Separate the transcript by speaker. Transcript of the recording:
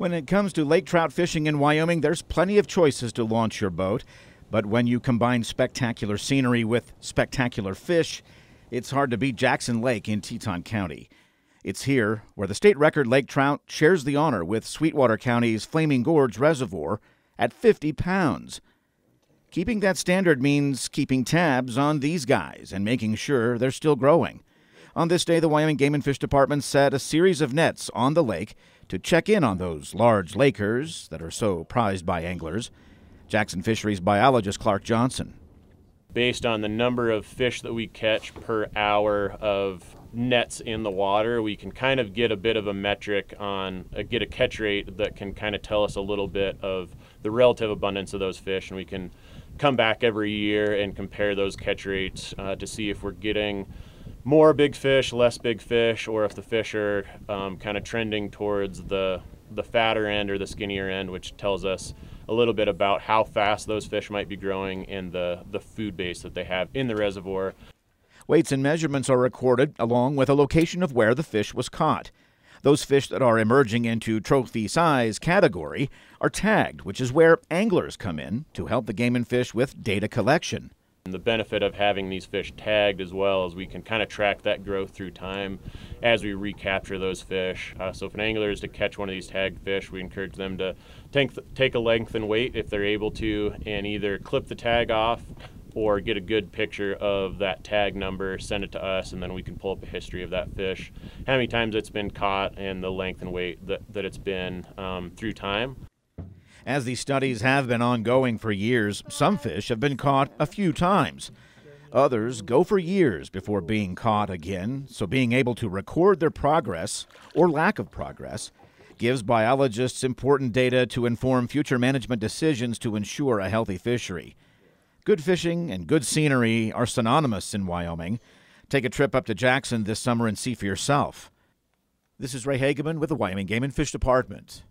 Speaker 1: When it comes to lake trout fishing in Wyoming, there's plenty of choices to launch your boat. But when you combine spectacular scenery with spectacular fish, it's hard to beat Jackson Lake in Teton County. It's here where the state record lake trout shares the honor with Sweetwater County's Flaming Gorge Reservoir at 50 pounds. Keeping that standard means keeping tabs on these guys and making sure they're still growing. On this day, the Wyoming Game and Fish Department set a series of nets on the lake to check in on those large lakers that are so prized by anglers. Jackson Fisheries biologist Clark Johnson.
Speaker 2: Based on the number of fish that we catch per hour of nets in the water, we can kind of get a bit of a metric on, uh, get a catch rate that can kind of tell us a little bit of the relative abundance of those fish, and we can come back every year and compare those catch rates uh, to see if we're getting more big fish, less big fish, or if the fish are um, kind of trending towards the the fatter end or the skinnier end, which tells us a little bit about how fast those fish might be growing and the, the food base that they have in the reservoir.
Speaker 1: Weights and measurements are recorded along with a location of where the fish was caught. Those fish that are emerging into trophy size category are tagged, which is where anglers come in to help the game and fish with data collection.
Speaker 2: And the benefit of having these fish tagged as well is we can kind of track that growth through time as we recapture those fish. Uh, so if an angler is to catch one of these tagged fish, we encourage them to take, take a length and weight if they're able to and either clip the tag off or get a good picture of that tag number, send it to us, and then we can pull up a history of that fish, how many times it's been caught, and the length and weight that, that it's been um, through time.
Speaker 1: As these studies have been ongoing for years, some fish have been caught a few times. Others go for years before being caught again, so being able to record their progress or lack of progress gives biologists important data to inform future management decisions to ensure a healthy fishery. Good fishing and good scenery are synonymous in Wyoming. Take a trip up to Jackson this summer and see for yourself. This is Ray Hageman with the Wyoming Game and Fish Department.